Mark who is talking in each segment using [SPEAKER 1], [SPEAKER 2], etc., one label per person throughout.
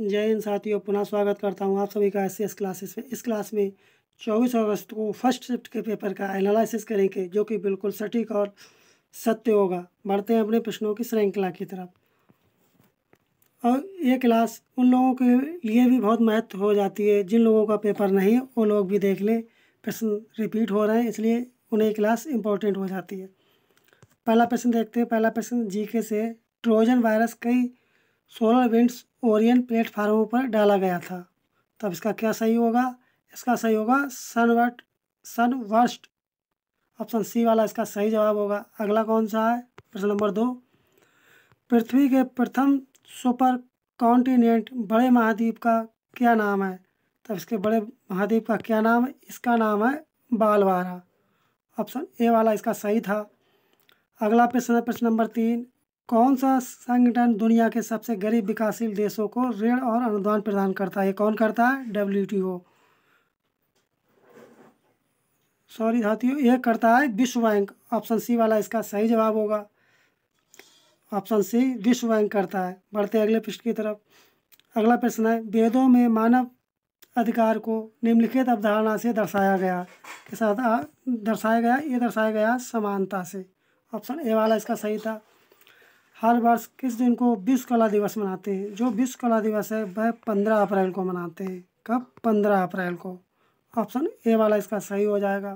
[SPEAKER 1] जय हिंद साथियों पुनः स्वागत करता हूं आप सभी का एस एस क्लासेस में इस क्लास में 24 अगस्त को फर्स्ट शिफ्ट के पेपर का एनालिसिस करेंगे जो कि बिल्कुल सटीक और सत्य होगा बढ़ते हैं अपने प्रश्नों की श्रृंखला की तरफ और ये क्लास उन लोगों के लिए भी बहुत महत्व हो जाती है जिन लोगों का पेपर नहीं वो लोग भी देख लें प्रश्न रिपीट हो रहे हैं इसलिए उन्हें क्लास इम्पोर्टेंट हो जाती है पहला प्रश्न देखते हैं पहला प्रश्न जी से ट्रोजन वायरस कई सोलर विंड्स ओरियन प्लेटफार्मों पर डाला गया था तब इसका क्या सही होगा इसका सही होगा सनवर्ट सनवर्स्ट ऑप्शन सी वाला इसका सही जवाब होगा अगला कौन सा है प्रश्न नंबर दो पृथ्वी के प्रथम सुपर कॉन्टिनेंट बड़े महाद्वीप का क्या नाम है तब इसके बड़े महाद्वीप का क्या नाम है इसका नाम है बालवारा ऑप्शन ए वाला इसका सही था अगला प्रश्न है प्रश्न नंबर तीन कौन सा संगठन दुनिया के सबसे गरीब विकासशील देशों को ऋण और अनुदान प्रदान करता है कौन करता है डब्ल्यू सॉरी साथियों एक करता है विश्व बैंक ऑप्शन सी वाला इसका सही जवाब होगा ऑप्शन सी विश्व बैंक करता है बढ़ते अगले पृष्ठ की तरफ अगला प्रश्न है वेदों में मानव अधिकार को निम्नलिखित अवधारणा से दर्शाया गया के साथ दर्शाया गया ये दर्शाया गया समानता से ऑप्शन ए वाला इसका सही था हर वर्ष किस दिन को विश्व कला दिवस मनाते हैं जो विश्व कला दिवस है वह पंद्रह अप्रैल को मनाते हैं कब पंद्रह अप्रैल को ऑप्शन ए वाला इसका सही हो जाएगा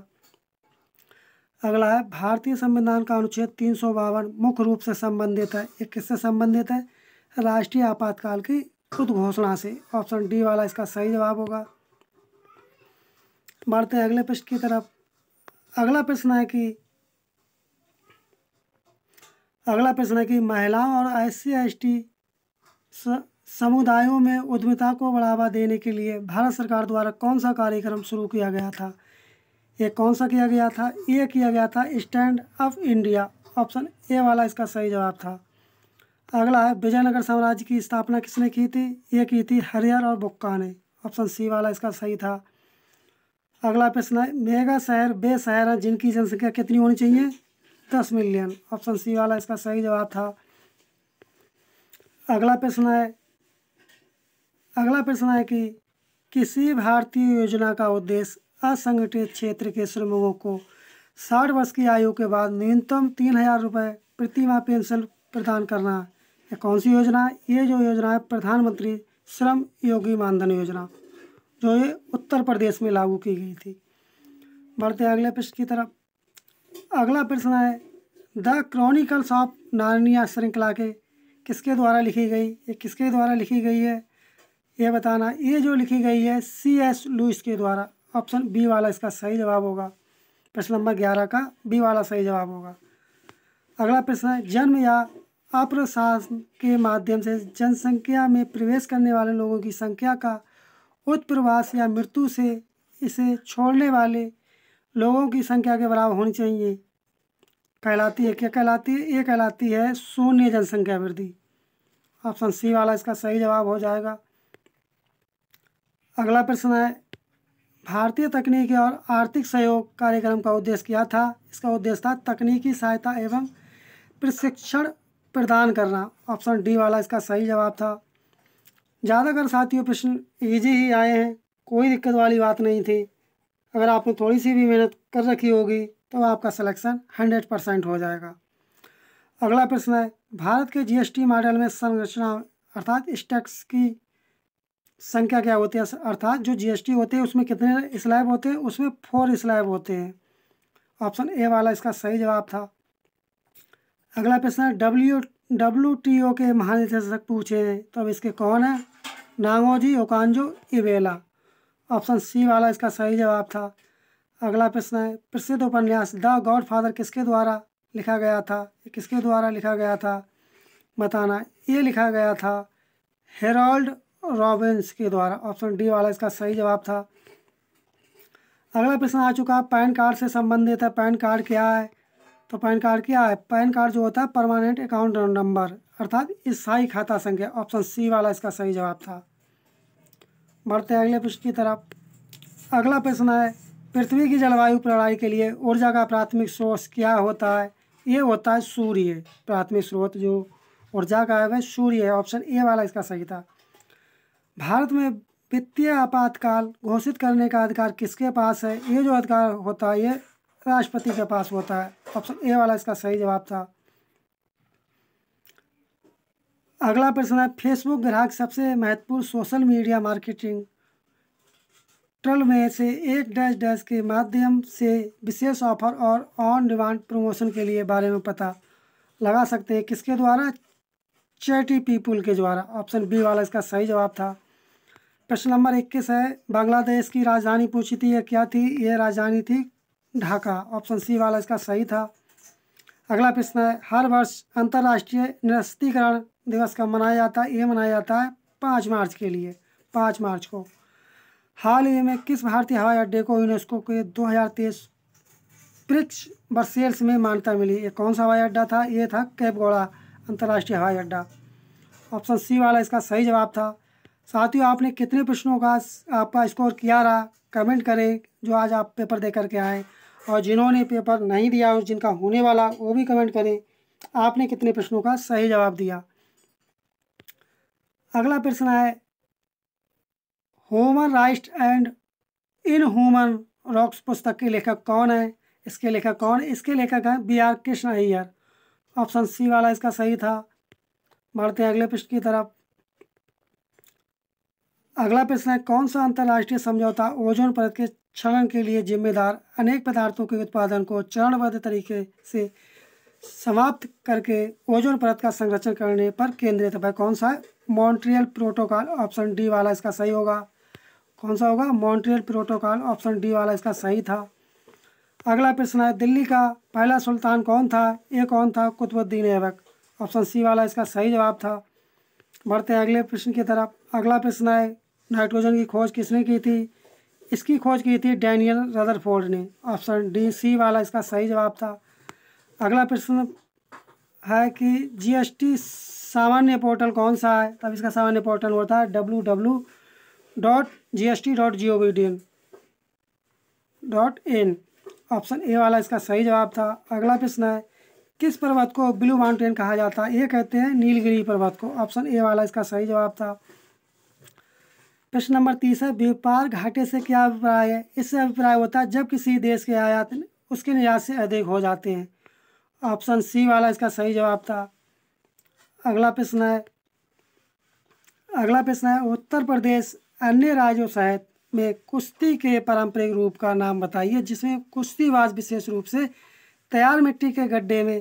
[SPEAKER 1] अगला है भारतीय संविधान का अनुच्छेद तीन सौ बावन मुख्य रूप से संबंधित है ये किससे संबंधित है राष्ट्रीय आपातकाल की खुद घोषणा से ऑप्शन डी वाला इसका सही जवाब होगा बढ़ते हैं अगले प्रश्न की तरफ अगला प्रश्न है कि अगला प्रश्न है कि महिलाओं और एस सी टी समुदायों में उद्यमिता को बढ़ावा देने के लिए भारत सरकार द्वारा कौन सा कार्यक्रम शुरू किया गया था ये कौन सा किया गया था ये किया गया था stand up India option A वाला इसका सही जवाब था अगला है विजयनगर साम्राज्य की स्थापना किसने की थी ये की थी हरियर और बुक्का ने ऑप्शन सी वाला इसका सही था अगला प्रश्न है मेगा शहर बे शहर हैं जिनकी जनसंख्या कितनी होनी चाहिए दस मिलियन ऑप्शन सी वाला इसका सही जवाब था अगला प्रश्न है अगला प्रश्न है कि किसी भारतीय योजना का उद्देश्य असंगठित क्षेत्र के श्रमिकों को साठ वर्ष की आयु के बाद न्यूनतम तीन हज़ार रुपये प्रतिमा पेंशन प्रदान करना है कौन सी योजना है ये जो योजना है प्रधानमंत्री श्रम योगी मानधन योजना जो ये उत्तर प्रदेश में लागू की गई थी बढ़ते अगले प्रश्न की तरफ अगला प्रश्न है द क्रॉनिकल्स ऑफ नारनिया श्रृंखला के किसके द्वारा लिखी गई ये किसके द्वारा लिखी गई है ये बताना ये जो लिखी गई है सी एस लुइस के द्वारा ऑप्शन बी वाला इसका सही जवाब होगा प्रश्न नंबर ग्यारह का बी वाला सही जवाब होगा अगला प्रश्न है जन्म या अप्रशासन के माध्यम से जनसंख्या में प्रवेश करने वाले लोगों की संख्या का उत्प्रवास या मृत्यु से इसे छोड़ने वाले लोगों की संख्या के बराबर होनी चाहिए कहलाती है क्या कहलाती है ये कहलाती है शून्य जनसंख्या वृद्धि ऑप्शन सी वाला इसका सही जवाब हो जाएगा अगला प्रश्न है भारतीय तकनीकी और आर्थिक सहयोग कार्यक्रम का उद्देश्य क्या था इसका उद्देश्य था तकनीकी सहायता एवं प्रशिक्षण प्रदान करना ऑप्शन डी वाला इसका सही जवाब था ज़्यादातर साथियों प्रश्न ईजी ही आए हैं कोई दिक्कत वाली बात नहीं थी अगर आपने थोड़ी सी भी मेहनत कर रखी होगी तो आपका सिलेक्शन हंड्रेड परसेंट हो जाएगा अगला प्रश्न है भारत के जीएसटी मॉडल में संरचना अर्थात स्टैक्स की संख्या क्या होती है अर्थात जो जीएसटी होते हैं उसमें कितने स्लैब होते हैं उसमें फोर स्लैब होते हैं ऑप्शन ए वाला इसका सही जवाब था अगला प्रश्न है डब्ल्यू डब्ल्यू टी ओ के महानिदेशक पूछे हैं तो अब इसके कौन है नांगोजी ओकानजो इवेला ऑप्शन सी वाला इसका सही जवाब था अगला प्रश्न है प्रसिद्ध उपन्यास द गॉड फादर किसके द्वारा लिखा गया था किसके द्वारा लिखा गया था बताना ये लिखा गया था हेरोल्ड रॉबिन्स के द्वारा ऑप्शन डी वाला इसका सही जवाब था अगला प्रश्न आ चुका है पैन कार्ड से संबंधित है पैन कार्ड क्या है तो पैन कार्ड क्या है पैन कार्ड जो होता है परमानेंट अकाउंट नंबर अर्थात स्थाई खाता संख्या ऑप्शन सी वाला इसका सही जवाब था बढ़ते हैं अगले प्रश्न की तरफ अगला प्रश्न है पृथ्वी की जलवायु प्रणाली के लिए ऊर्जा का प्राथमिक स्रोत क्या होता है ये होता है सूर्य प्राथमिक स्रोत जो ऊर्जा का है वह सूर्य है ऑप्शन ए वाला इसका सही था भारत में वित्तीय आपातकाल घोषित करने का अधिकार किसके पास है ये जो अधिकार होता है ये राष्ट्रपति के पास होता है ऑप्शन ए वाला इसका सही जवाब था अगला प्रश्न है फेसबुक ग्राहक सबसे महत्वपूर्ण सोशल मीडिया मार्केटिंग ट्रल में से एक डैश डैश के माध्यम से विशेष ऑफर और ऑन डिमांड प्रमोशन के लिए बारे में पता लगा सकते हैं किसके द्वारा चैटी पीपुल के द्वारा ऑप्शन बी वाला इसका सही जवाब था प्रश्न नंबर इक्कीस है बांग्लादेश की राजधानी पूछी थी यह क्या थी यह राजधानी थी ढाका ऑप्शन सी वाला इसका सही था अगला प्रश्न है हर वर्ष अंतर्राष्ट्रीय निरस्तीकरण दिवस कब मनाया जाता है ये मनाया जाता है पाँच मार्च के लिए पाँच मार्च को हाल ही में किस भारतीय हवाई अड्डे को यूनेस्को के दो हज़ार तेईस प्रिक्स बर्सेल्स में मान्यता मिली ये कौन सा हवाई अड्डा था ये था कैपगोड़ा अंतर्राष्ट्रीय हवाई अड्डा ऑप्शन सी वाला इसका सही जवाब था साथियों आपने कितने प्रश्नों का आपका स्कोर किया रहा कमेंट करें जो आज आप पेपर दे करके आए और जिन्होंने पेपर नहीं दिया और जिनका होने वाला वो भी कमेंट करें आपने कितने प्रश्नों का सही जवाब दिया अगला प्रश्न है human right and inhuman wrongs पुस्तक के लेखक कौन है इसके लेखक कौन इसके लेखक हैं B R Krishna Iyer option C वाला इसका सही था बढ़ते हैं अगले प्रश्न की तरफ अगला प्रश्न है कौन सा अंतर्राष्ट्रीय समझौता ओजोन परत के क्षरण के लिए जिम्मेदार अनेक पदार्थों के उत्पादन को चरणबद्ध तरीके से समाप्त करके ओजोन परत का संरक्षण करने पर केंद्रित है कौन सा है मॉन्ट्रियल प्रोटोकॉल ऑप्शन डी वाला इसका सही होगा कौन सा होगा मॉन्ट्रियल प्रोटोकॉल ऑप्शन डी वाला इसका सही था अगला प्रश्न है दिल्ली का पहला सुल्तान कौन था ये कौन था कुतुबुद्दीन ऐबक ऑप्शन सी वाला इसका सही जवाब था बढ़ते हैं अगले प्रश्न की तरफ अगला प्रश्न है नाइट्रोजन की खोज किसने की थी इसकी खोज की थी डैनियल रदरफोर्ड ने ऑप्शन डी सी वाला इसका सही जवाब था अगला प्रश्न है कि जीएसटी सामान्य पोर्टल कौन सा है तब इसका सामान्य पोर्टल होता है W W dot G S T dot G O V D N dot in option A वाला इसका सही जवाब था अगला प्रश्न है किस पर्वत को ब्लू माउंटेन कहा जाता है ये कहते हैं नीलगिरी पर्वत को ऑप्शन ए वाला इसका सही जवाब था प्रश्न नंबर तीस है व्यापार घाटे से क्या अभिप्राय है इससे अभिप्राय होता है जब किसी देश के आयात उसके निर्यात से अधिक हो जाते हैं ऑप्शन सी वाला इसका सही जवाब था अगला प्रश्न है अगला प्रश्न है उत्तर प्रदेश अन्य राज्यों सहित में कुश्ती के पारंपरिक रूप का नाम बताइए जिसमें कुश्तीबाज विशेष रूप से तैयार मिट्टी के गड्ढे में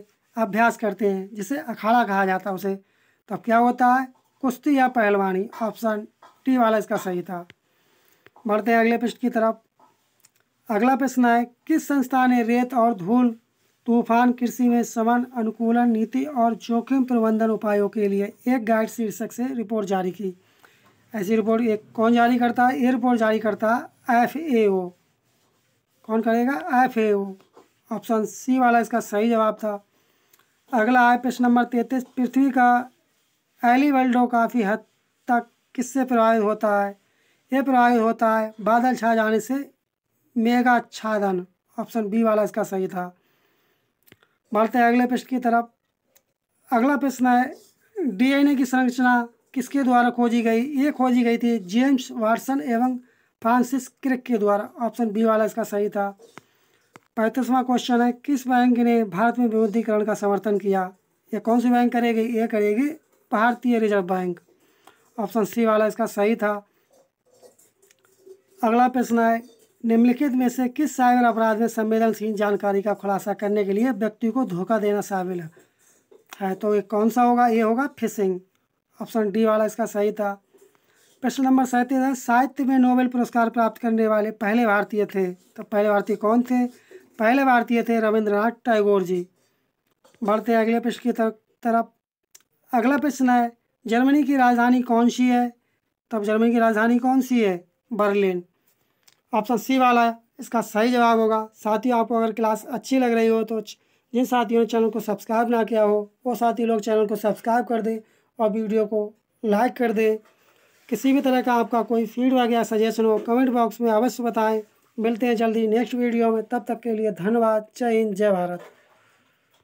[SPEAKER 1] अभ्यास करते हैं जिसे अखाड़ा कहा जाता है उसे तब तो क्या होता है कुश्ती या पहलवानी ऑप्शन टी वाला इसका सही था बढ़ते हैं अगले पृष्ठ की तरफ अगला प्रश्न है किस संस्था ने रेत और धूल तूफान कृषि में समान अनुकूलन नीति और जोखिम प्रबंधन उपायों के लिए एक गाइड शीर्षक से रिपोर्ट जारी की ऐसी रिपोर्ट एक कौन जारी करता है ये रिपोर्ट जारी करता है एफ ए ओ कौन करेगा F A O option C वाला इसका सही जवाब था अगला है प्रश्न नंबर तैंतीस पृथ्वी का एली वर्ल्डो काफ़ी हद तक किससे प्रभावित होता है ये प्रभावित होता है बादल छा जाने से मेगा छादन ऑप्शन बी वाला इसका सही था बढ़ते हैं अगले प्रश्न की तरफ अगला प्रश्न है डीएनए की संरचना किसके द्वारा खोजी गई ये खोजी गई थी जेम्स वाटसन एवं फ्रांसिस क्रिक के द्वारा ऑप्शन बी वाला इसका सही था पैंतीसवां क्वेश्चन है किस बैंक ने भारत में विमुद्रीकरण का समर्थन किया यह कौन सी बैंक करेगी ये करेगी भारतीय रिजर्व बैंक ऑप्शन सी वाला इसका सही था अगला प्रश्न है निम्नलिखित में से किस साइबर अपराध में संवेदनशील जानकारी का खुलासा करने के लिए व्यक्ति को धोखा देना शामिल है है तो ये कौन सा होगा ये होगा फिशिंग ऑप्शन डी वाला इसका सही था प्रश्न नंबर सैंतीस है साहित्य में नोबेल पुरस्कार प्राप्त करने वाले पहले भारतीय थे तो पहले भारतीय कौन थे पहले भारतीय थे रविंद्रनाथ टैगोर जी बढ़ते अगले प्रश्न की तरफ तरफ अगला प्रश्न है जर्मनी की राजधानी कौन सी है तब तो जर्मनी की राजधानी कौन सी है बर्लिन ऑप्शन सी वाला है इसका सही जवाब होगा साथियों आपको अगर क्लास अच्छी लग रही हो तो जिन साथियों ने चैनल को सब्सक्राइब ना किया हो वो साथी लोग चैनल को सब्सक्राइब कर दें और वीडियो को लाइक कर दें किसी भी तरह का आपका कोई फीडबैक या सजेशन हो कमेंट बॉक्स में अवश्य बताएं मिलते हैं जल्दी नेक्स्ट वीडियो में तब तक के लिए धन्यवाद जय हिंद जय भारत